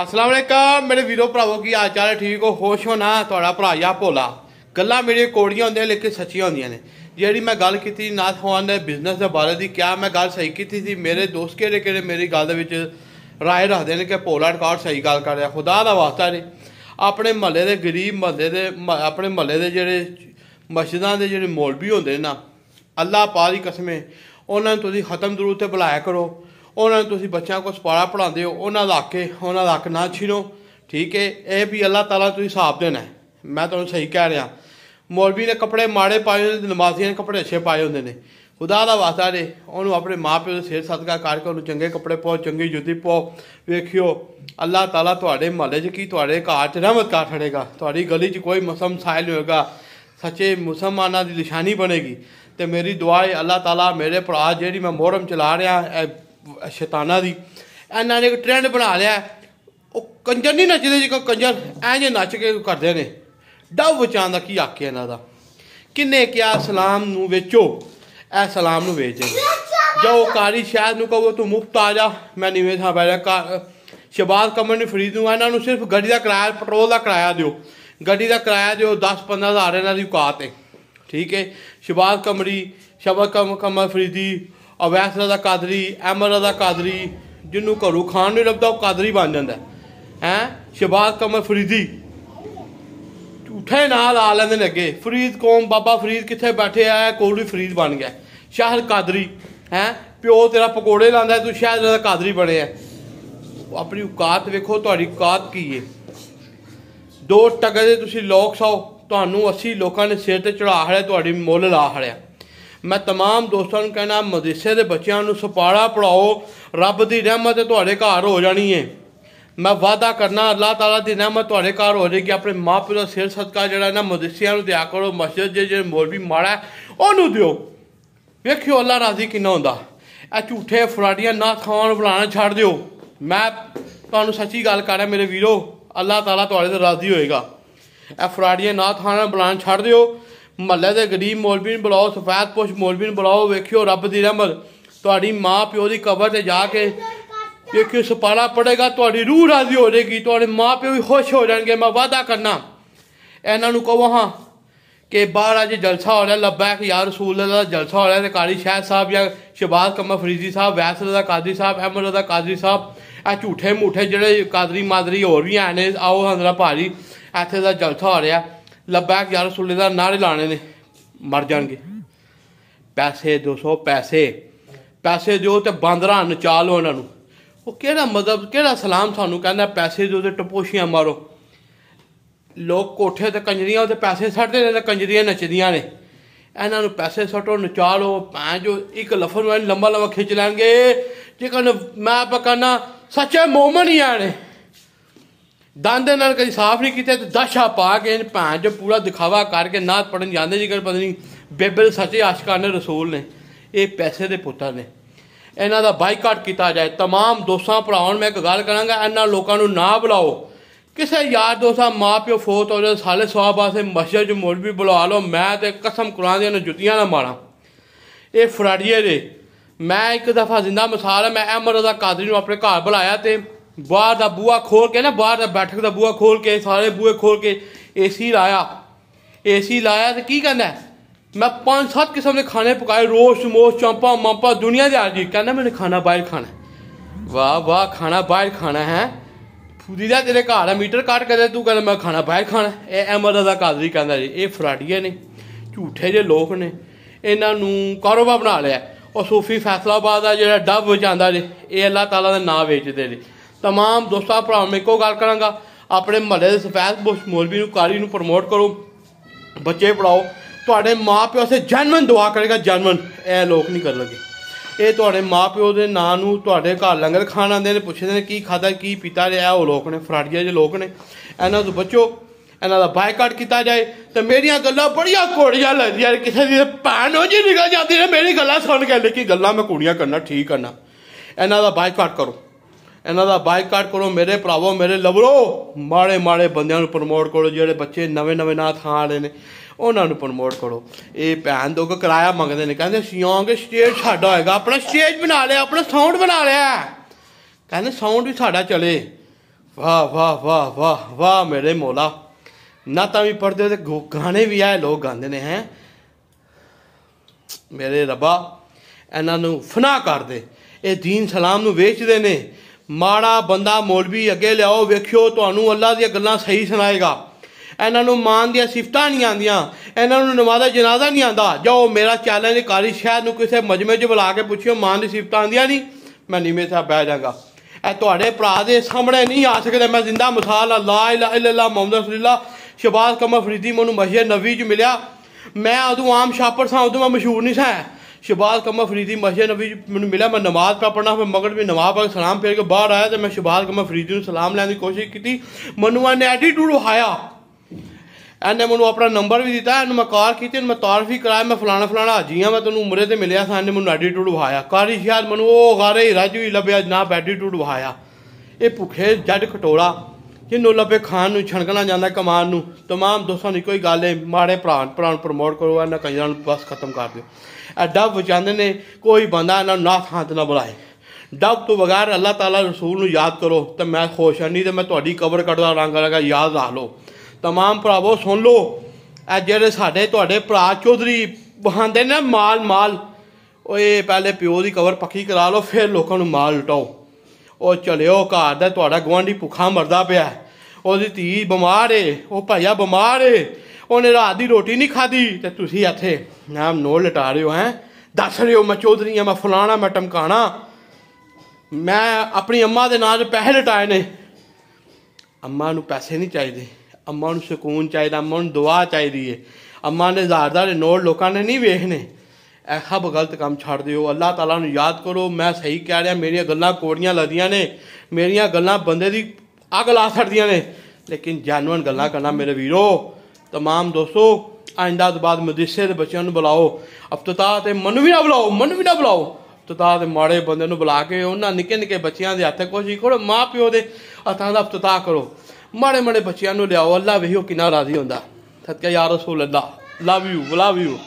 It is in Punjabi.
ਅਸਲਾਮ ਅਲੈਕਮ ਮੇਰੇ ਵੀਰੋ ਭਰਾਵੋ ਕੀ ਹਾਲ ਚਾਲ ਹੈ ਠੀਕ ਹੋ ਹੋਸ਼ ਹੋ ਨਾ ਤੁਹਾਡਾ ਭਰਾ ਯਾ ਭੋਲਾ ਗੱਲਾਂ ਮੇਰੀ ਕੋੜੀਆਂ ਹੁੰਦੀਆਂ ਲੇਕਿਨ ਸੱਚੀਆਂ ਹੁੰਦੀਆਂ ਨੇ ਜਿਹੜੀ ਮੈਂ ਗੱਲ ਕੀਤੀ ਨਾਥ ਹੋਣ ਦੇ ਬਿਜ਼ਨਸ ਦੇ ਬਾਰੇ ਦੀ ਕਿਆ ਮੈਂ ਗੱਲ ਸਹੀ ਕੀਤੀ ਸੀ ਮੇਰੇ ਦੋਸਤ ਕਿਹੜੇ ਕਿਹੜੇ ਮੇਰੀ ਗੱਲ ਦੇ ਵਿੱਚ ਰਾਏ ਰੱਖਦੇ ਨੇ ਕਿ ਭੋਲਾ ਰਿਕਾਰਡ ਸਹੀ ਗੱਲ ਕਰ ਰਿਹਾ ਖੁਦਾ ਦਾ ਵਾਸਤਾ ਨੇ ਆਪਣੇ ਮਹੱਲੇ ਦੇ ਗਰੀਬ ਮਹੱਲੇ ਦੇ ਆਪਣੇ ਮਹੱਲੇ ਦੇ ਜਿਹੜੇ ਮਸਜਿਦਾਂ ਦੇ ਜਿਹੜੇ ਮੌਲਵੀ ਹੁੰਦੇ ਨੇ ਨਾ ਅੱਲਾਹ ਪਾਕ ਦੀ ਕਸਮੇ ਉਹਨਾਂ ਨੂੰ ਤੁਸੀਂ ਖਤਮ ਦਰੂਦ ਤੇ ਬੁਲਾਇਆ ਕਰੋ ਉਹਨਾਂ ਨੂੰ ਤੁਸੀਂ ਬੱਚਿਆਂ ਕੋਲ ਸਪਾਲਾ ਪੜਾਉਂਦੇ ਹੋ ਉਹਨਾਂ ਦਾ ਹੱਕ ਉਹਨਾਂ ਦਾ ਹੱਕ ਨਾ ਛੀਨੋ ਠੀਕ ਹੈ ਇਹ ਵੀ ਅੱਲਾਹ ਤਾਲਾ ਤੁਸੀਂ ਹਿਸਾਬ ਦੇਣਾ ਮੈਂ ਤੁਹਾਨੂੰ ਸਹੀ ਕਹਿ ਰਿਹਾ ਮੌਲਵੀ ਨੇ ਕੱਪੜੇ ਮਾੜੇ ਪਾਏ ਹੁੰਦੇ ਨਮਾਜ਼ੀਆਂ ਨੇ ਕੱਪੜੇ ਅੱਛੇ ਪਾਏ ਹੁੰਦੇ ਨੇ ਖੁਦਾ ਦਾ ਵਾਸਤਾ ਨੇ ਉਹਨੂੰ ਆਪਣੇ ਮਾਪਿਓ ਦੇ ਸਿਰ ਸਦਕਾ ਕਰਕੇ ਉਹਨੂੰ ਚੰਗੇ ਕੱਪੜੇ ਪਾਓ ਚੰਗੀ ਜੁੱਤੀ ਪਾਓ ਵੇਖਿਓ ਅੱਲਾਹ ਤਾਲਾ ਤੁਹਾਡੇ ਮਹੱਲੇ 'ਚ ਕੀ ਤੁਹਾਡੇ ਘਰ 'ਚ ਰਹਿਮਤ ਕਰ ਫੜੇਗਾ ਤੁਹਾਡੀ ਗਲੀ 'ਚ ਕੋਈ ਮਸਮ ਸਾਇਲ ਹੋਏਗਾ ਸੱਚੇ ਮੁਸਲਮਾਨਾਂ ਦੀ ਨਿਸ਼ਾਨੀ ਬਣੇਗੀ ਤੇ ਮੇਰੀ ਦੁਆ ਹੈ ਅੱਲਾਹ ਤਾਲਾ ਮੇਰੇ ਭਰਾ ਜਿਹੜੀ ਮੈਂ ਮੋਹਰਮ ਚਲਾ ਰਿਹਾ ਸ਼ੈਤਾਨਾ ਦੀ ਇਹਨਾਂ ਨੇ ਇੱਕ ਟ੍ਰੈਂਡ ਬਣਾ ਲਿਆ ਉਹ ਕੰਜਰ ਨਹੀਂ ਨੱਚਦੇ ਜੀ ਕੋ ਕੰਜਰ ਐਂ ਜੇ ਨੱਚ ਕੇ ਕਰਦੇ ਨੇ ਡਵ ਬਚਾਉਣ ਦਾ ਕੀ ਆਖਿਆ ਇਹਨਾਂ ਦਾ ਕਿੰਨੇ ਕਿਹਾ ਸਲਾਮ ਨੂੰ ਵੇਚੋ ਐ ਸਲਾਮ ਨੂੰ ਵੇਚ ਦੇ ਜੋ ਕਾਰੀ ਸ਼ਾਇਦ ਨੂੰ ਕਹੋ ਤੂੰ ਮੁਫਤ ਆ ਜਾ ਮੈਂ ਨਹੀਂ ਥਾਂ ਬੈਠਾ ਕਾ ਸ਼ਬਾਦ ਕਮਨ ਨੂੰ ਫਰੀਦ ਨੂੰ ਇਹਨਾਂ ਨੂੰ ਸਿਰਫ ਗੱਡੀ ਦਾ ਕਿਰਾਇਆ ਪੈਟਰੋਲ ਦਾ ਕਿਰਾਇਆ ਦਿਓ ਗੱਡੀ ਦਾ ਕਿਰਾਇਆ ਦਿਓ 10-15 ਹਜ਼ਾਰ ਇਹਨਾਂ ਦੀ ਔਕਾਤ ਹੈ ਠੀਕ ਹੈ ਸ਼ਬਾਦ ਕਮਰੀ ਸ਼ਬਾ ਕਮ ਕਮਰ ਫਰੀਦੀ ਅਵੈਸ ਦਾ ਕਾਦਰੀ ਅਮਰ ਦਾ ਕਾਦਰੀ ਜਿਹਨੂੰ ਘਰੋਂ ਖਾਣ ਨਹੀਂ ਲੱਭਦਾ ਉਹ ਕਾਦਰੀ ਬਣ ਜਾਂਦਾ ਹੈ ਸ਼ਬਾਜ਼ ਕਮਰ ਫਰੀਦੀ ਝੂਠੇ ਨਾਲ ਆ ਲੈਂਦੇ ਨੇ ਅੱਗੇ ਫਰੀਦ ਕੌਮ ਬਾਬਾ ਫਰੀਦ ਕਿੱਥੇ ਬੈਠੇ ਆ ਕੋਈ ਫਰੀਦ ਬਣ ਗਿਆ ਸ਼ਾਹਲ ਕਾਦਰੀ ਹੈ ਪਿਓ ਤੇਰਾ ਪਕੋੜੇ ਲਾਂਦਾ ਤੂੰ ਸ਼ਾਹਲ ਦਾ ਕਾਦਰੀ ਬਣਿਆ ਆਪਣੀ ਔਕਾਤ ਵੇਖੋ ਤੁਹਾਡੀ ਔਕਾਤ ਕੀ ਏ ਦੋ ਟਕੇ ਦੇ ਤੁਸੀਂ ਲੋਕ ਸੌ ਤੁਹਾਨੂੰ 80 ਲੋਕਾਂ ਨੇ ਸਿਰ ਤੇ ਚੜਾ ਹੜਿਆ ਤੁਹਾਡੀ ਮੁੱਲ ਲਾ ਹੜਿਆ ਮੈਂ तमाम ਦੋਸਤਾਂ ਨੂੰ ਕਹਿਣਾ ਮਦਰਸੇ ਦੇ ਬੱਚਿਆਂ ਨੂੰ ਸੁਪਾੜਾ ਪੜਾਓ ਰੱਬ ਦੀ ਰਹਿਮਤ ਤੁਹਾਡੇ ਘਰ ਹੋ ਜਾਣੀ ਹੈ ਮੈਂ ਵਾਦਾ ਕਰਨਾ ਅੱਲਾਹ ਤਾਲਾ ਦੀ ਰਹਿਮਤ ਤੁਹਾਡੇ ਘਰ ਹੋ ਜੇਗੀ ਆਪਣੇ ਮਾਪਿਓ ਦਾ ਸਿਰ ਸਦਕਾ ਜਿਹੜਾ ਨਾ ਮਦਰਸਿਆਂ ਨੂੰ ਦਿਆ ਕਰੋ ਮਸਜਿਦ ਦੇ ਜਿਹੜੇ ਮੌਲਵੀ ਮਾੜਾ ਉਹਨੂੰ ਦਿਓ ਵੇਖਿਓ ਅੱਲਾਹ ਰਾਜ਼ੀ ਕਿੰਨਾ ਹੁੰਦਾ ਇਹ ਝੂਠੇ ਫਰਾਡੀਆਂ ਨਾ ਖਾਣ ਬੁਲਾਣਾ ਛੱਡ ਦਿਓ ਮੈਂ ਤੁਹਾਨੂੰ ਸੱਚੀ ਗੱਲ ਕਰਾਂ ਰਿਹਾ ਮੇਰੇ ਵੀਰੋ ਅੱਲਾਹ ਤਾਲਾ ਤੁਹਾਡੇ ਤੇ ਰਾਜ਼ੀ ਹੋਏਗਾ ਇਹ ਫਰਾਡੀਆਂ ਨਾ ਖਾਣ ਬੁਲਾਣਾ ਛੱਡ ਦਿਓ ਮਹੱਲੇ ਦੇ ਗਰੀਬ ਮੌਲਵੀ ਨੂੰ ਬੁਲਾਓ ਪੋਸ਼ ਮੌਲਵੀ ਨੂੰ ਬੁਲਾਓ ਵੇਖਿਓ ਰੱਬ ਦੀ ਰਹਿਮਤ ਤੁਹਾਡੀ ਮਾਂ ਪਿਓ ਦੀ ਕਬਰ ਤੇ ਜਾ ਕੇ ਵੇਖਿਓ ਸਪਾਲਾ ਪੜੇਗਾ ਤੁਹਾਡੀ ਰੂਹ ਰਾਜ਼ੀ ਹੋ ਜੇਗੀ ਤੁਹਾਡੇ ਮਾਂ ਪਿਓ ਵੀ ਖੁਸ਼ ਹੋ ਜਾਣਗੇ ਮੈਂ ਵਾਅਦਾ ਕਰਨਾ ਇਹਨਾਂ ਨੂੰ ਕਹੋ ਹਾਂ ਕਿ ਬਾਹਰ ਅੱਜ ਜਲਸਾ ਹੋ ਰਿਹਾ ਲੱਭਾ ਕਿ ਯਾਰ ਰਸੂਲ ਦਾ ਜਲਸਾ ਹੋ ਰਿਹਾ ਤੇ ਕਾਲੀ ਸ਼ਾਹ ਸਾਹਿਬ ਜਾਂ ਸ਼ਬਾਜ਼ ਕਮਾ ਫਰੀਦੀ ਸਾਹਿਬ ਵੈਸਰ ਦਾ ਕਾਜ਼ੀ ਸਾਹਿਬ ਅਹਿਮਦ ਦਾ ਕਾਜ਼ੀ ਸਾਹਿਬ ਆ ਝੂਠੇ ਮੂਠੇ ਜਿਹੜੇ ਕਾਦਰੀ ਮਾਦਰੀ ਹੋਰ ਵੀ ਆਏ ਨੇ ਆਓ ਹੰਦਰਾ ਭਾਰੀ ਇੱਥੇ ਦਾ ਜਲਸਾ ਹੋ ਰਿਹਾ ਕਿ ਯਾਰ ਸੁਲੇ ਦਾ ਨਾਰੇ ਲਾਣੇ ਨੇ ਮਰ ਜਾਣਗੇ ਪੈਸੇ 200 ਪੈਸੇ ਪੈਸੇ ਜੋ ਤੇ ਬਾਂਦਰਾ ਨਚਾ ਲਓ ਇਹਨਾਂ ਨੂੰ ਉਹ ਕਿਹੜਾ ਮਜ਼ਬ ਕਿਹੜਾ ਸਲਾਮ ਸਾਨੂੰ ਕਹਿੰਦਾ ਪੈਸੇ ਜੋ ਤੇ ਟਪੋਸ਼ੀਆਂ ਮਾਰੋ ਲੋਕ ਕੋਠੇ ਤੇ ਕੰਜਰੀਆਂ ਤੇ ਪੈਸੇ ਸੱਟਦੇ ਨੇ ਤੇ ਕੰਜਰੀਆਂ ਨੱਚਦੀਆਂ ਨੇ ਇਹਨਾਂ ਨੂੰ ਪੈਸੇ ਸੱਟੋ ਨਚਾ ਲਓ ਭਾਂ ਜੋ ਇੱਕ ਲਫਨ ਨੂੰ ਲੰਮਾ ਲੰਮਾ ਖਿੱਚ ਲੈਣਗੇ ਜੇ ਕਹਿੰਦਾ ਮੈਂ ਪਕਾਨਾ ਸੱਚੇ ਮੂਮਨ ਹੀ ਆਣੇ ਦੰਦ ਨਾਲ ਕਦੀ ਸਾਫ਼ ਨਹੀਂ ਕੀਤਾ ਤੇ ਦਸ਼ਾ ਪਾ ਕੇ ਭਾਂ ਜੋ ਪੂਰਾ ਦਿਖਾਵਾ ਕਰਕੇ ਨਾਤ ਪੜਨ ਜਾਂਦੇ ਜਿਕਰ ਕਰ ਪਤਨੀ ਬੇਬਲ ਸੱਚੇ ਆਸ਼ਕਾਂ ਨੇ ਰਸੂਲ ਨੇ ਇਹ ਪੈਸੇ ਦੇ ਪੁੱਤਰ ਨੇ ਇਹਨਾਂ ਦਾ ਬਾਈਕਾਟ ਕੀਤਾ ਜਾਏ तमाम ਦੋਸਤਾਂ ਭਰਾਵਾਂ ਮੈਂ ਇੱਕ ਗੱਲ ਕਰਾਂਗਾ ਇਹਨਾਂ ਲੋਕਾਂ ਨੂੰ ਨਾ ਬੁਲਾਓ ਕਿਸੇ ਯਾਰ ਦੋਸਤਾਂ ਮਾਪਿਓ ਫੋਤ ਹੋ ਜਾ ਸਾਲੇ ਸਵਾਬ ਆਸੇ ਮਸਜਿਦ ਵੀ ਬੁਲਾ ਲਓ ਮੈਂ ਤੇ ਕਸਮ ਕੁਰਾਨ ਦੀਆਂ ਜੁੱਤੀਆਂ ਨਾਲ ਮਾਰਾਂ ਇਹ ਫਰਾੜੀਏ ਦੇ ਮੈਂ ਇੱਕ ਦਫਾ ਜ਼ਿੰਦਾ ਮਿਸਾਲ ਹੈ ਮੈਂ ਅਹਿਮਦ ਰਜ਼ਾ ਕਾਦਰੀ ਨੂੰ ਆਪਣੇ ਘਰ ਬੁਲਾਇਆ ਤੇ ਬਾਹਰ ਦਾ ਬੂਆ ਖੋਲ ਕੇ ਨਾ ਬਾਹਰ ਦਾ ਬੈਠਕ ਦਾ ਬੂਆ ਖੋਲ ਕੇ ਸਾਰੇ ਬੂਏ ਖੋਲ ਕੇ ਏਸੀ ਲਾਇਆ ਏਸੀ ਲਾਇਆ ਤੇ ਕੀ ਕਰਨਾ ਮੈਂ ਪੰਜ ਸੱਤ ਕਿਸਮ ਦੇ ਖਾਣੇ ਪਕਾਏ ਰੋਸ਼ ਮੋਸ਼ ਚੰਪਾ ਮੰਪਾ ਦੁਨੀਆ ਦੇ ਆਜੀ ਕਹਿੰਦਾ ਮੈਨੂੰ ਖਾਣਾ ਬਾਹਰ ਖਾਣਾ ਵਾਹ ਵਾਹ ਖਾਣਾ ਬਾਹਰ ਖਾਣਾ ਹੈ ਫੁਦੀ ਦਾ ਤੇਰੇ ਘਰ ਆ ਮੀਟਰ ਕੱਟ ਕਰਦੇ ਤੂੰ ਕਹਿੰਦਾ ਮੈਂ ਖਾਣਾ ਬਾਹਰ ਖਾਣਾ ਇਹ ਅਹਿਮਦ ਦਾ ਕਾਜ਼ੀ ਕਹਿੰਦਾ ਜੀ ਇਹ ਫਰਾਡੀਏ ਨੇ ਝੂਠੇ ਜੇ ਲੋਕ ਨੇ ਇਹਨਾਂ ਨੂੰ ਕਾਰੋਬਾਰ ਬਣਾ ਲਿਆ ਉਹ ਸੂਫੀ ਫੈਸਲਾਬਾਦ ਦਾ ਜਿਹੜਾ ਡੱਬ ਜਾਂਦਾ ਜੇ ਇਹ ਅੱਲਾਹ ਤਾਲਾ ਦਾ ਨਾਮ ਵੇਚਦੇ ਨੇ ਤਮਾਮ ਦੋਸਤਾਂ ਭਰਾਵਾਂ ਮੈਂ ਇੱਕੋ ਗੱਲ ਕਰਾਂਗਾ ਆਪਣੇ ਮਹੱਲੇ ਦੇ ਸਫੈਦ ਮੌਲਵੀ ਨੂੰ ਕਾਰੀ ਨੂੰ ਪ੍ਰਮੋਟ ਕਰੋ ਬੱਚੇ ਪੜਾਓ ਤੁਹਾਡੇ ਮਾਪਿਓ ਸੇ ਜਨਮਨ ਦੁਆ ਕਰੇਗਾ ਜਨਮਨ ਇਹ ਲੋਕ ਨਹੀਂ ਕਰ ਲਗੇ ਇਹ ਤੁਹਾਡੇ ਮਾਪਿਓ ਦੇ ਨਾਂ ਨੂੰ ਤੁਹਾਡੇ ਘਰ ਲੰਗਰ ਖਾਣ ਆਉਂਦੇ ਨੇ ਪੁੱਛਦੇ ਨੇ ਕੀ ਖਾਦਾ ਕੀ ਪੀਤਾ ਰਿਹਾ ਉਹ ਲੋਕ ਨੇ ਫਰਾੜੀਆਂ ਜੇ ਲੋਕ ਨੇ ਇਹਨਾਂ ਤੋਂ ਬਚੋ ਇਹਨਾਂ ਦਾ ਬਾਈਕਾਟ ਕੀਤਾ ਜਾਏ ਤੇ ਮੇਰੀਆਂ ਗੱਲਾਂ ਬੜੀਆਂ ਕੋੜੀਆਂ ਲੱਗਦੀਆਂ ਕਿਸੇ ਦੀ ਭੈਣ ਹੋ ਜੀ ਨਿਕਲ ਜਾਂਦੀ ਨੇ ਮੇਰੀ ਗੱਲਾਂ ਸੁਣ ਕੇ ਲੇਕਿਨ ਗੱਲਾਂ ਮੈਂ ਕੋੜੀਆਂ ਕਰਨਾ ਠੀਕ ਕਰਨਾ ਇਹਨਾਂ ਦਾ ਬਾਈਕਾਟ ਕਰੋ ਇਹਨਾਂ ਦਾ ਬਾਈਕਾਟ ਕਰੋ ਮੇਰੇ ਭਰਾਵੋ ਮੇਰੇ ਲਵਰੋ ਮਾੜੇ ਮਾੜੇ ਬੰਦਿਆਂ ਨੂੰ ਪ੍ਰਮੋਟ ਕਰੋ ਜਿਹੜੇ ਬੱਚੇ ਨਵੇਂ ਨਵੇਂ ਨਾਂ ਥਾਂ ਵਾਲੇ ਨੇ ਉਹਨਾਂ ਨੂੰ ਪ੍ਰਮੋਟ ਕਰੋ ਇਹ ਭੈਣ ਦੋ ਕੋ ਕਿਰਾਇਆ ਮੰਗਦੇ ਨੇ ਕਹਿੰਦੇ ਸਿਓਂਗ ਸਟੇਜ ਸਾਡਾ ਹੋਏਗਾ ਆਪਣਾ ਸਟੇਜ ਬਣਾ ਲਿਆ ਆਪਣਾ ਸਾਊਂਡ ਬਣਾ ਲਿਆ ਕਹਿੰਦੇ ਸਾਊਂਡ ਵੀ ਸਾਡਾ ਚਲੇ ਵਾਹ ਵਾਹ ਵਾਹ ਵਾਹ ਵਾਹ ਮੇਰੇ ਮੋਲਾ ਨਾ ਤਾਂ ਵੀ ਪੜਦੇ ਤੇ ਗਾਣੇ ਵੀ ਆਏ ਲੋਕ ਗਾਉਂਦੇ ਨੇ ਹੈ ਮੇਰੇ ਰੱਬਾ ਇਹਨਾਂ ਨੂੰ ਫਨਾ ਕਰ ਦੇ ਇਹ دین ਸਲਾਮ ਨੂੰ ਵੇਚਦੇ ਨੇ માળા બંદા મૌલવી અગે લાવો વેખ્યો તાનુ અલ્લાહ દી ગલ્લા સહી સનાએગા એના નુ માન દી સિફતા નહી આંદિયા એના નુ નમાદા જનાદા નહી આંદા જાઓ મેરા ચેલેન્જ કરી શાય નુ કિસે મજમે જો બલાકે પૂછ્યો માન દી સિફતા આંદિયા ની મે નિમેસા બેહ જાંગા એ તવાડે ભરા દે સામને નહી આ સકદે મે જીંદા મસાલા લા ઇલા ઇલ્લાહ મુહમ્મદુર રસૂલલ્લાહ શબાઝ કમફરીદી મનુ મહિય નવી જો મિલા મે આદુ આમ શાપર સા ઓદ મે મશૂર નહી સા ਸ਼ਬਾਦ कमर ਫਰੀਦੀ ਮਸਜਿਦ ਨਵੀ ਮੈਨੂੰ ਮਿਲਿਆ ਮੈਂ ਨਮਾਜ਼ ਪਾ ਪੜਨਾ ਮੈਂ ਮਗਰ ਵੀ ਨਮਾਜ਼ ਪਾ ਕੇ ਸਲਾਮ ਫੇਰ ਕੇ ਬਾਹਰ ਆਇਆ ਤੇ ਮੈਂ ਸ਼ਬਾਜ ਕਮਰ ਫਰੀਦੀ ਨੂੰ ਸਲਾਮ ਲੈਣ ਦੀ ਕੋਸ਼ਿਸ਼ ਕੀਤੀ ਮਨੂਆ ਨੇ ਐਟੀਟਿਊਡ ਹਾਇਆ ਐਨੇ ਮੈਨੂੰ ਆਪਣਾ ਨੰਬਰ ਵੀ ਦਿੱਤਾ ਇਹਨੂੰ ਮੈਂ ਕਾਲ ਕੀਤੀ ਮੈਂ ਤਾਰਫੀ ਕਰਾਇਆ ਮੈਂ ਫਲਾਣਾ ਫਲਾਣਾ ਹਾਜੀ ਆ ਮੈਂ ਤੈਨੂੰ ਉਮਰੇ ਤੇ ਮਿਲਿਆ ਸਾਂ ਨੇ ਮੈਨੂੰ ਐਟੀਟਿਊਡ ਵਹਾਇਆ ਕਾਰੀ ਸ਼ਾਇਦ ਮੈਨੂੰ ਉਹ ਗਾਰੇ ਰਾਜੂ ਹੀ ਲੱਭਿਆ ਨਾ ਐਟੀਟਿਊਡ ਵਹਾਇਆ ਇਹ ਭੁਖੇ ਜੱਟ ਖਟੋਲਾ ਜਿਹਨੂੰ ਲੱਭੇ ਖਾਨ ਨੂੰ ਛਣਕਣਾ ਜਾਂਦਾ ਕਮਾਨ ਨੂੰ तमाम ਦੋਸਤਾਂ ਦੀ ਕੋਈ ਗੱਲ ਹੈ ਮਾੜੇ ਭਰਾ ਭਰਾ ਪ੍ਰਮੋਟ ਕਰੋ ਇਹਨਾਂ ਕੰਜਾਂ ਨੂੰ ਬਸ ਖਤਮ ਕਰ ਦਿਓ ਐ ਡੱਬ ਵਿਚਾਂਦੇ ਨੇ ਕੋਈ ਬੰਦਾ ਇਹਨਾਂ ਨੂੰ ਨਾ ਥਾਂ ਤੇ ਨਾ ਬੁਲਾਏ ਡੱਬ ਤੋਂ ਬਗੈਰ ਅੱਲਾਹ ਤਾਲਾ ਰਸੂਲ ਨੂੰ ਯਾਦ ਕਰੋ ਤੇ ਮੈਂ ਖੁਸ਼ ਹਾਂ ਨਹੀਂ ਤੇ ਮੈਂ ਤੁਹਾਡੀ ਕਬਰ ਕੱਢਦਾ ਰੰਗ ਲਗਾ ਯਾਦ ਰੱਖ ਲੋ तमाम ਭਰਾਵੋ ਸੁਣ ਲੋ ਐ ਜਿਹੜੇ ਸਾਡੇ ਤੁਹਾਡੇ ਭਰਾ ਚੌਧਰੀ ਬਹਾਂਦੇ ਨੇ ਮਾਲ ਮਾਲ ਓਏ ਪਹਿਲੇ ਪਿਓ ਦੀ ਕਬਰ ਪੱਕੀ ਕਰਾ ਲਓ ਫਿਰ ਲੋਕਾਂ ਨੂੰ ਮਾਲ ਲਟਾਓ ਉਹ ਚਲਿਓ ਘਰ ਦਾ ਤੁਹਾਡਾ ਗਵਾਂਢੀ ਭੁੱਖਾ ਮਰਦਾ ਪਿਆ ਉਹਦੀ ਧੀ ਬਿਮਾਰ ਏ ਉਹ ਭਾਈਆ ਬਿਮਾਰ ਏ ਉਹਨੇ ਰਾਤ ਦੀ ਰੋਟੀ ਨਹੀਂ ਖਾਦੀ ਤੇ ਤੁਸੀਂ ਇੱਥੇ ਨਾਮ ਨੋ ਲਟਾ ਰਹੇ ਹੋ ਹੈ ਦੱਸ ਰਹੇ ਹੋ ਮੈਂ ਚੌਧਰੀ ਆ ਮੈਂ ਫਲਾਣਾ ਮੈਂ ਟਮਕਾਣਾ ਮੈਂ ਆਪਣੀ ਅੰਮਾ ਦੇ ਨਾਲ 'ਤੇ ਪੈਸੇ ਲਟਾਏ ਨੇ ਅੰਮਾ ਨੂੰ ਪੈਸੇ ਨਹੀਂ ਚਾਹੀਦੇ ਅੰਮਾ ਨੂੰ ਸਕੂਨ ਚਾਹੀਦਾ ਅੰਮਾ ਨੂੰ ਦੁਆ ਚਾਹੀਦੀ ਏ ਅੰਮਾ ਨੇ ਹਜ਼ਾਰਦਾਰ ਨੋਟ ਲੋਕਾਂ ਨੇ ਨਹੀਂ ਵੇਖਨੇ ਅਖਬ ਬਗਲਤ ਕੰਮ ਛੱਡ ਦਿਓ ਅੱਲਾਹ ਤਾਲਾ ਨੂੰ ਯਾਦ ਕਰੋ ਮੈਂ ਸਹੀ ਕਹਿ ਰਿਹਾ ਮੇਰੀਆਂ ਗੱਲਾਂ ਕੋੜੀਆਂ ਲੱਦੀਆਂ ਨੇ ਮੇਰੀਆਂ ਗੱਲਾਂ ਬੰਦੇ ਦੀ ਅੱਗ ਲਾ ਛੱਡਦੀਆਂ ਨੇ ਲੇਕਿਨ ਜਾਨਵਨ ਗੱਲਾਂ ਕਰਨਾ ਮੇਰੇ ਵੀਰੋ ਤਮਾਮ ਦੋਸਤੋ ਆਇੰਦਾ ਤੋਂ ਬਾਅਦ ਮਦਰਸੇ ਦੇ ਬੱਚਿਆਂ ਨੂੰ ਬੁਲਾਓ ਅਫਤਤਾ ਤੇ ਮਨੂ ਵੀ ਨਾ ਬੁਲਾਓ ਮਨੂ ਵੀ ਨਾ ਬੁਲਾਓ ਅਫਤਤਾਹ ਦੇ ਮਾੜੇ ਬੰਦੇ ਨੂੰ ਬੁਲਾ ਕੇ ਉਹਨਾਂ ਨਿੱਕੇ ਨਿੱਕੇ ਬੱਚਿਆਂ ਦੇ ਹੱਥ ਕੋਸ਼ਿਸ਼ ਕਰੋ ਮਾਂ ਪਿਓ ਦੇ ਹੱਥਾਂ ਦਾ ਅਫਤਤਾ ਕਰੋ ਮਾੜੇ ਮਾੜੇ ਬੱਚਿਆਂ ਨੂੰ ਲਿਆਓ ਅੱਲਾ ਵੇਖਿਓ ਕਿੰਨਾ ਰਾਜ਼ੀ ਹੁੰਦਾ ਸਤਿਆ ਯਾ ਰਸੂਲ ਅੱਲਾ ਲਵ ਯੂ ਲਵ ਯੂ